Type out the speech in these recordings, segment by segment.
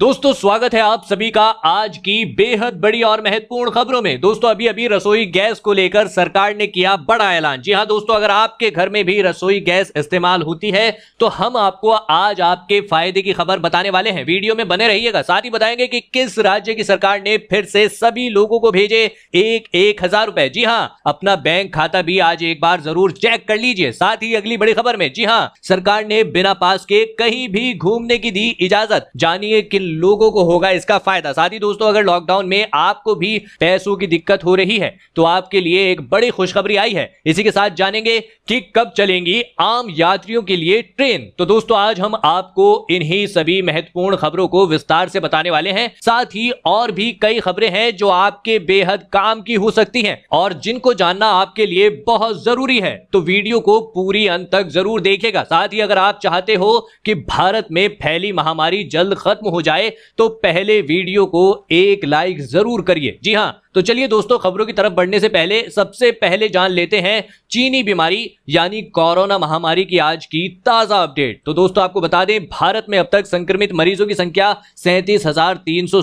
दोस्तों स्वागत है आप सभी का आज की बेहद बड़ी और महत्वपूर्ण खबरों में दोस्तों अभी अभी रसोई गैस को लेकर सरकार ने किया बड़ा ऐलान जी हाँ दोस्तों अगर आपके घर में भी रसोई गैस इस्तेमाल होती है तो हम आपको आज आपके फायदे की खबर बताने वाले हैं वीडियो में बने रहिएगा साथ ही बताएंगे कि किस राज्य की सरकार ने फिर से सभी लोगों को भेजे एक एक हजार रुपए जी हाँ अपना बैंक खाता भी आज एक बार जरूर चेक कर लीजिए साथ ही अगली बड़ी खबर में जी हाँ सरकार ने बिना पास के कहीं भी घूमने की दी इजाजत जानिए लोगों को होगा इसका फायदा साथ ही दोस्तों अगर लॉकडाउन में आपको भी पैसों की दिक्कत हो रही है तो आपके लिए एक बड़ी खुशखबरी आई है इसी के साथ जानेंगे कि कब चलेंगी आम यात्रियों के लिए ट्रेन तो दोस्तों आज हम आपको इन्हीं सभी महत्वपूर्ण खबरों को विस्तार से बताने वाले हैं साथ ही और भी कई खबरें हैं जो आपके बेहद काम की हो सकती हैं और जिनको जानना आपके लिए बहुत जरूरी है तो वीडियो को पूरी अंत तक जरूर देखेगा साथ ही अगर आप चाहते हो कि भारत में फैली महामारी जल्द खत्म हो जाए जाए तो पहले वीडियो को एक लाइक जरूर करिए जी हाँ तो चलिए दोस्तों खबरों की तरफ बढ़ने से पहले सबसे पहले जान लेते हैं चीनी बीमारी यानी कोरोना महामारी की आज की ताजा अपडेट तो दोस्तों आपको बता दें भारत में अब तक संक्रमित मरीजों की संख्या सैंतीस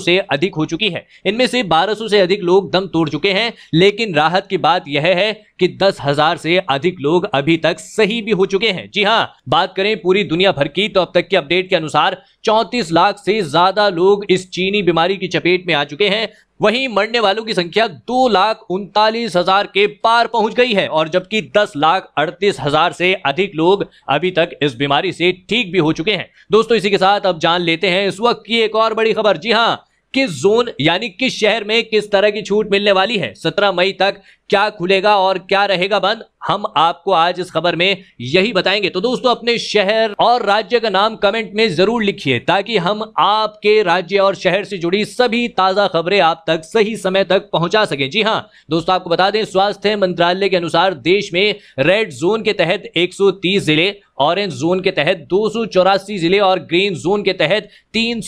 से अधिक हो चुकी है इनमें से बारह से अधिक लोग दम तोड़ चुके हैं लेकिन राहत की बात यह है कि दस हजार से अधिक लोग अभी तक सही भी हो चुके हैं जी हाँ बात करें पूरी दुनिया भर की तो अब तक की अपडेट के अनुसार 34 लाख से ज्यादा लोग इस चीनी बीमारी की चपेट में आ चुके हैं वहीं मरने वालों की संख्या दो लाख उनतालीस हजार के पार पहुंच गई है और जबकि दस लाख अड़तीस हजार से अधिक लोग अभी तक इस बीमारी से ठीक भी हो चुके हैं दोस्तों इसी के साथ अब जान लेते हैं इस वक्त की एक और बड़ी खबर जी हाँ किस जोन यानी किस शहर में किस तरह की छूट मिलने वाली है 17 मई तक क्या खुलेगा और क्या रहेगा बंद हम आपको आज इस खबर में यही बताएंगे तो दोस्तों अपने शहर और राज्य का नाम कमेंट में जरूर लिखिए ताकि हम आपके राज्य और शहर से जुड़ी सभी ताजा खबरें आप तक सही समय तक पहुंचा सके जी हाँ दोस्तों आपको बता दें स्वास्थ्य मंत्रालय के अनुसार देश में रेड जोन के तहत 130 जिले ऑरेंज जोन के तहत दो जिले और ग्रीन जोन के तहत तीन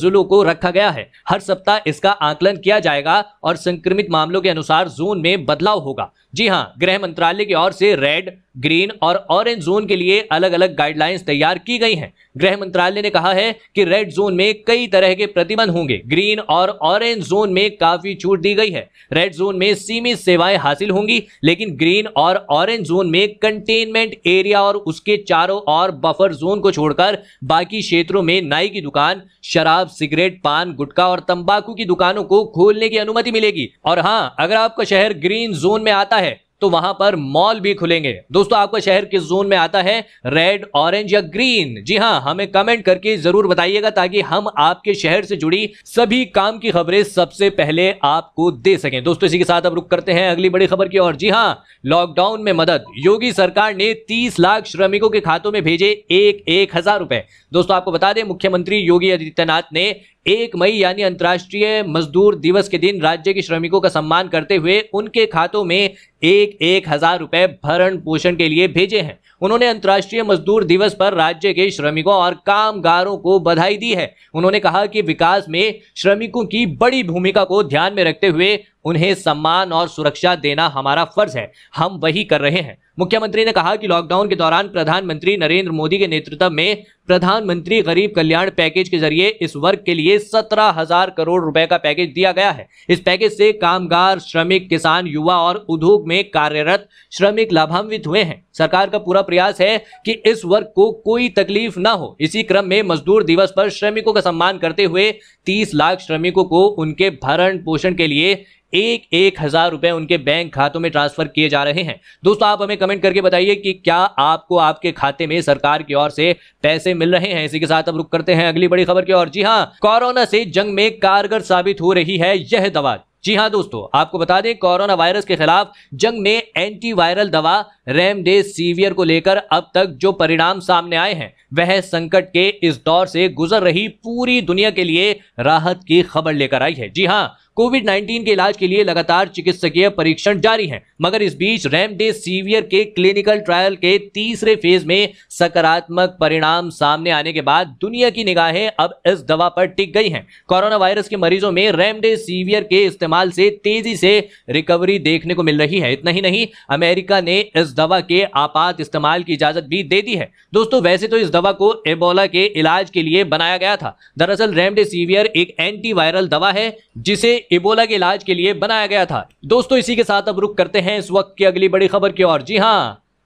जिलों को रखा गया है हर सप्ताह इसका आकलन किया जाएगा और संक्रमित मामलों के अनुसार जोन में बदलाव होगा जी हाँ गृह मंत्रालय की ओर से रेड ग्रीन और ऑरेंज जोन के लिए अलग अलग गाइडलाइंस तैयार की गई हैं गृह मंत्रालय ने कहा है कि रेड जोन में कई तरह के प्रतिबंध होंगे ग्रीन और ऑरेंज जोन में काफी छूट दी गई है रेड जोन में सीमित सेवाएं हासिल होंगी लेकिन ग्रीन और ऑरेंज जोन में कंटेनमेंट एरिया और उसके चारों और बफर जोन को छोड़कर बाकी क्षेत्रों में नाई की दुकान शराब सिगरेट पान गुटखा और तंबाकू की दुकानों को खोलने की अनुमति मिलेगी और हाँ अगर आपका शहर ग्रीन जोन में आता है तो वहां पर मॉल भी खुलेंगे दोस्तों आपका शहर किस जोन में आता है रेड ऑरेंज या ग्रीन जी हाँ हमें कमेंट करके जरूर बताइएगा ताकि हम आपके शहर से जुड़ी सभी काम की खबरें सबसे पहले आपको दे सकें दोस्तों इसी के साथ अब रुक करते हैं अगली बड़ी खबर की और जी हाँ लॉकडाउन में मदद योगी सरकार ने तीस लाख श्रमिकों के खातों में भेजे एक एक हजार रुपए दोस्तों आपको बता दें मुख्यमंत्री योगी आदित्यनाथ ने एक मई यानी अंतर्राष्ट्रीय मजदूर दिवस के दिन राज्य के श्रमिकों का सम्मान करते हुए उनके खातों में एक एक हजार रुपए भरण पोषण के लिए भेजे हैं उन्होंने अंतर्राष्ट्रीय मजदूर दिवस पर राज्य के श्रमिकों और कामगारों को बधाई दी है उन्होंने कहा कि विकास में श्रमिकों की बड़ी भूमिका को ध्यान में रखते हुए उन्हें सम्मान और सुरक्षा देना हमारा फर्ज है हम वही कर रहे हैं मुख्यमंत्री ने कहा कि लॉकडाउन के दौरान प्रधानमंत्री नरेंद्र मोदी के नेतृत्व में प्रधानमंत्री गरीब कल्याण पैकेज के जरिए इस वर्ग के लिए सत्रह हजार करोड़ रुपए का पैकेज दिया गया है इस पैकेज से कामगार श्रमिक किसान युवा और उद्योग में कार्यरत श्रमिक लाभान्वित हुए हैं सरकार का पूरा प्रयास है कि इस वर्ग को कोई तकलीफ ना हो इसी क्रम में मजदूर दिवस पर श्रमिकों का सम्मान करते हुए तीस लाख श्रमिकों को उनके भरण पोषण के लिए एक एक हजार रुपए उनके बैंक खातों में ट्रांसफर किए जा रहे हैं दोस्तों आप हमें कमेंट करके बताइए कि क्या आपको आपके खाते में सरकार की ओर से पैसे मिल रहे हैं इसी के साथ अब रुक करते हैं अगली बड़ी खबर की ओर जी हाँ कोरोना से जंग में कारगर साबित हो रही है यह दवा जी हाँ दोस्तों आपको बता दें कोरोना वायरस के खिलाफ जंग में एंटीवायरल दवा रेमडेसिवियर को लेकर अब तक जो परिणाम सामने आए हैं वह संकट के इस दौर से गुजर रही पूरी दुनिया के लिए राहत की खबर लेकर आई है जी हाँ कोविड 19 के इलाज के लिए लगातार चिकित्सकीय परीक्षण जारी हैं मगर इस बीच रेमडेसिवियर के क्लिनिकल ट्रायल के तीसरे फेज में सकारात्मक परिणाम सामने आने के बाद दुनिया की निगाहें अब इस दवा पर टिक गई हैं कोरोना वायरस के मरीजों में रेमडेसिवियर के इस्तेमाल से तेजी से रिकवरी देखने को मिल रही है इतना ही नहीं अमेरिका ने इस दवा के आपात इस्तेमाल की इजाजत भी दे दी है दोस्तों वैसे तो इस दवा को एबोला के इलाज के लिए बनाया गया था दरअसल रेमडेसिवियर एक एंटीवायरल दवा है जिसे इबोला के इलाज के लिए बनाया गया था दोस्तों इसी के साथ अब रुक करते हैं इस वक्त की अगली बड़ी खबर की ओर जी हाँ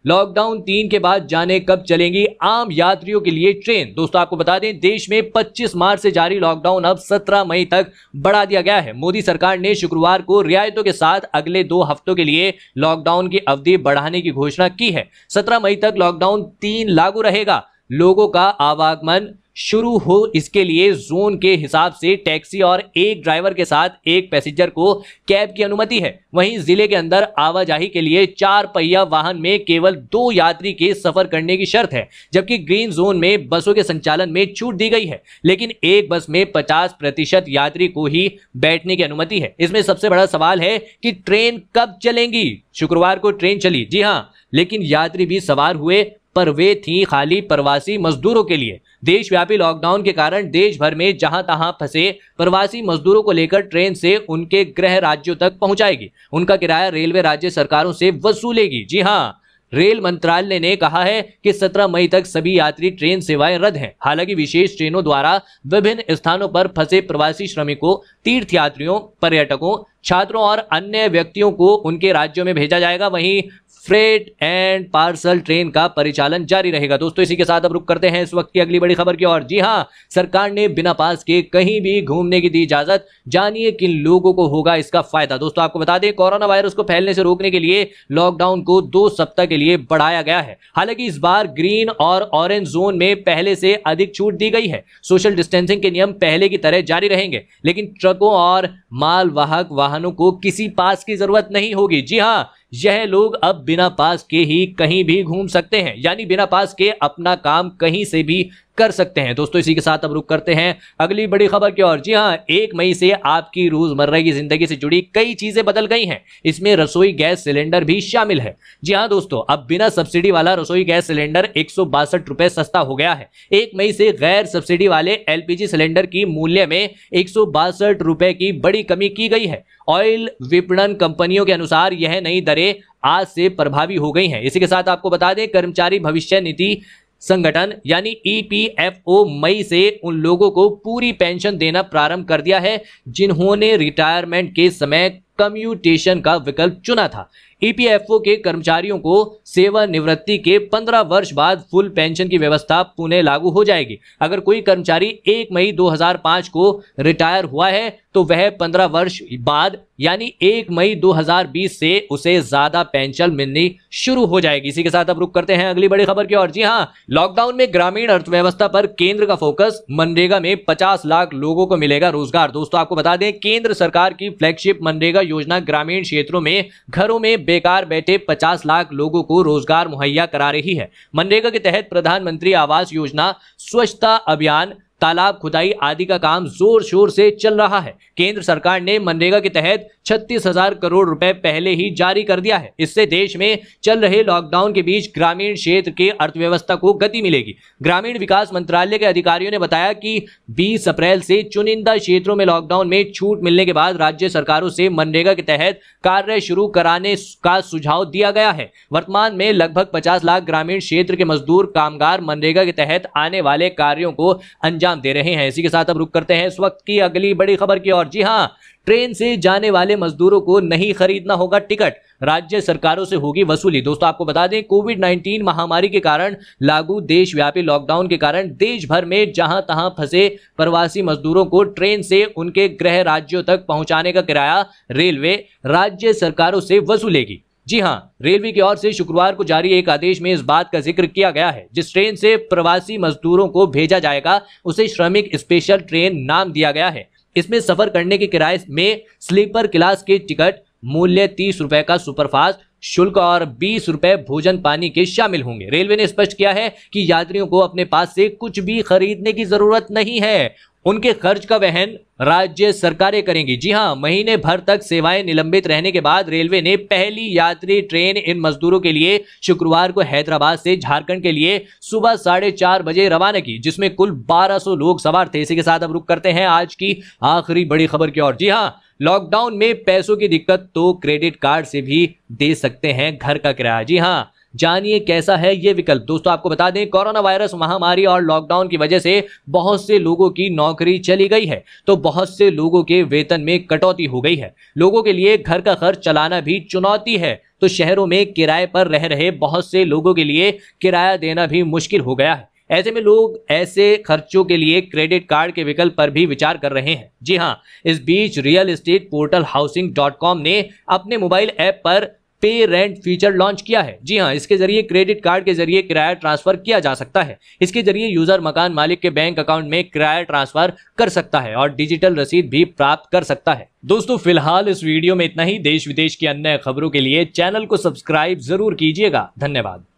लॉकडाउन तीन के बाद जाने कब चलेंगी आम यात्रियों के लिए ट्रेन दोस्तों आपको बता दें देश में 25 मार्च से जारी लॉकडाउन अब 17 मई तक बढ़ा दिया गया है मोदी सरकार ने शुक्रवार को रियायतों के साथ अगले दो हफ्तों के लिए लॉकडाउन की अवधि बढ़ाने की घोषणा की है 17 मई तक लॉकडाउन तीन लागू रहेगा लोगों का आवागमन शुरू हो इसके लिए जोन के हिसाब से टैक्सी और एक ड्राइवर के साथ एक पैसेंजर को कैब की अनुमति है वहीं जिले के अंदर आवाजाही के लिए चार पहिया वाहन में केवल दो यात्री के सफर करने की शर्त है जबकि ग्रीन जोन में बसों के संचालन में छूट दी गई है लेकिन एक बस में पचास प्रतिशत यात्री को ही बैठने की अनुमति है इसमें सबसे बड़ा सवाल है कि ट्रेन कब चलेंगी शुक्रवार को ट्रेन चली जी हाँ लेकिन यात्री भी सवार हुए पर वे थी खाली प्रवासी मजदूरों के लिए देशव्यापी लॉकडाउन के कारण देश भर में जहां तहां फंसे प्रवासी मजदूरों को लेकर ट्रेन से उनके गृह राज्यों तक पहुंचाएगी उनका किराया रेलवे राज्य सरकारों से वसूलेगी जी हाँ रेल मंत्रालय ने कहा है कि 17 मई तक सभी यात्री ट्रेन सेवाएं रद्द हैं हालांकि विशेष ट्रेनों द्वारा विभिन्न स्थानों पर फंसे प्रवासी श्रमिकों तीर्थ यात्रियों पर्यटकों छात्रों और अन्य व्यक्तियों को उनके राज्यों में भेजा जाएगा वहीं फ्रेट एंड पार्सल ट्रेन का परिचालन जारी रहेगा दोस्तों इसी के साथ अब रुक करते हैं इस वक्त की अगली बड़ी खबर की और जी हां सरकार ने बिना पास के कहीं भी घूमने की दी इजाजत जानिए किन लोगों को होगा इसका फायदा दोस्तों आपको बता दें कोरोना वायरस को फैलने से रोकने के लिए लॉकडाउन को दो सप्ताह के लिए बढ़ाया गया है हालांकि इस बार ग्रीन और ऑरेंज जोन में पहले से अधिक छूट दी गई है सोशल डिस्टेंसिंग के नियम पहले की तरह जारी रहेंगे लेकिन ट्रकों और मालवाहक वाहन वाहनों को किसी पास की जरूरत नहीं होगी जी हाँ यह लोग अब बिना पास के ही कहीं भी घूम सकते हैं यानी बिना पास के अपना काम कहीं से भी कर सकते हैं दोस्तों इसी के साथ अब रुक करते हैं अगली बड़ी खबर की ओर जी हाँ एक मई से आपकी रोजमर्रा की जिंदगी से जुड़ी कई चीजें बदल गई हैं इसमें रसोई गैस सिलेंडर भी शामिल है जी हाँ दोस्तों अब बिना सब्सिडी वाला रसोई गैस सिलेंडर एक रुपए सस्ता हो गया है एक मई से गैर सब्सिडी वाले एलपीजी सिलेंडर की मूल्य में एक रुपए की बड़ी कमी की गई है ऑयल विपणन कंपनियों के अनुसार यह नई दरें आज से प्रभावी हो गई हैं इसी के साथ आपको बता दें कर्मचारी भविष्य निधि संगठन यानी ईपीएफओ e मई से उन लोगों को पूरी पेंशन देना प्रारंभ कर दिया है जिन्होंने रिटायरमेंट के समय कम्यूटेशन का विकल्प चुना था ईपीएफओ e के कर्मचारियों को सेवानिवृत्ति के 15 वर्ष बाद फुल पेंशन की व्यवस्था पुनः लागू हो जाएगी अगर कोई कर्मचारी 1 मई 2005 को रिटायर हुआ है तो वह 15 वर्ष बाद यानी 1 मई 2020 से उसे ज्यादा पेंशन मिलनी शुरू हो जाएगी इसी के साथ अब रुक करते हैं अगली बड़ी खबर की और जी हाँ लॉकडाउन में ग्रामीण अर्थव्यवस्था पर केंद्र का फोकस मनरेगा में 50 लाख लोगों को मिलेगा रोजगार दोस्तों आपको बता दें केंद्र सरकार की फ्लैगशिप मनरेगा योजना ग्रामीण क्षेत्रों में घरों में बेकार बैठे 50 लाख लोगों को रोजगार मुहैया करा रही है मनरेगा के तहत प्रधानमंत्री आवास योजना स्वच्छता अभियान तालाब खुदाई आदि का काम जोर शोर से चल रहा है केंद्र सरकार ने मनरेगा के तहत छत्तीस हजार करोड़ रुपए पहले ही जारी कर दिया है इससे देश में चल रहे लॉकडाउन के बीच ग्रामीण क्षेत्र के अर्थव्यवस्था को गति मिलेगी ग्रामीण विकास मंत्रालय के अधिकारियों ने बताया कि 20 अप्रैल से चुनिंदा क्षेत्रों में लॉकडाउन में छूट मिलने के बाद राज्य सरकारों से मनरेगा के तहत कार्य शुरू कराने का सुझाव दिया गया है वर्तमान में लगभग पचास लाख ग्रामीण क्षेत्र के मजदूर कामगार मनरेगा के तहत आने वाले कार्यो को अंजाम अंजाम दे रहे हैं इसी के साथ अब रुक करते हैं इस वक्त की अगली बड़ी खबर की और जी हाँ ट्रेन से जाने वाले मजदूरों को नहीं खरीदना होगा टिकट राज्य सरकारों से होगी वसूली दोस्तों आपको बता दें कोविड 19 महामारी के कारण लागू देशव्यापी लॉकडाउन के कारण देश भर में जहां तहां फंसे प्रवासी मजदूरों को ट्रेन से उनके गृह राज्यों तक पहुंचाने का किराया रेलवे राज्य सरकारों से वसूलेगी जी हाँ रेलवे की ओर से शुक्रवार को जारी एक आदेश में इस बात का जिक्र किया गया है जिस ट्रेन से प्रवासी मजदूरों को भेजा जाएगा उसे श्रमिक स्पेशल ट्रेन नाम दिया गया है इसमें सफर करने के किराए में स्लीपर क्लास के टिकट मूल्य तीस रुपए का सुपरफास्ट शुल्क और बीस रुपए भोजन पानी के शामिल होंगे रेलवे ने स्पष्ट किया है कि यात्रियों को अपने पास से कुछ भी खरीदने की जरूरत नहीं है उनके खर्च का वहन राज्य सरकारें करेंगी जी हां महीने भर तक सेवाएं निलंबित रहने के बाद रेलवे ने पहली यात्री ट्रेन इन मजदूरों के लिए शुक्रवार को हैदराबाद से झारखंड के लिए सुबह साढ़े चार बजे रवाना की जिसमें कुल 1200 लोग सवार थे इसी के साथ अब रुक करते हैं आज की आखिरी बड़ी खबर की ओर जी हाँ लॉकडाउन में पैसों की दिक्कत तो क्रेडिट कार्ड से भी दे सकते हैं घर का किराया जी हाँ जानिए कैसा है ये विकल्प दोस्तों आपको बता दें कोरोना वायरस महामारी और लॉकडाउन की वजह से बहुत से लोगों की नौकरी चली गई है तो बहुत से लोगों के वेतन में कटौती हो गई है लोगों के लिए घर का खर्च चलाना भी चुनौती है तो शहरों में किराए पर रह रहे बहुत से लोगों के लिए किराया देना भी मुश्किल हो गया है ऐसे में लोग ऐसे खर्चों के लिए क्रेडिट कार्ड के विकल्प पर भी विचार कर रहे हैं जी हाँ इस बीच real estate portal housing dot com ने अपने मोबाइल ऐप पर पे रेंट फीचर लॉन्च किया है जी हाँ इसके जरिए क्रेडिट कार्ड के जरिए किराया ट्रांसफर किया जा सकता है इसके जरिए यूजर मकान मालिक के बैंक अकाउंट में किराया ट्रांसफर कर सकता है और डिजिटल रसीद भी प्राप्त कर सकता है दोस्तों फिलहाल इस वीडियो में इतना ही देश विदेश की अन्य खबरों के लिए चैनल को सब्सक्राइब जरूर कीजिएगा धन्यवाद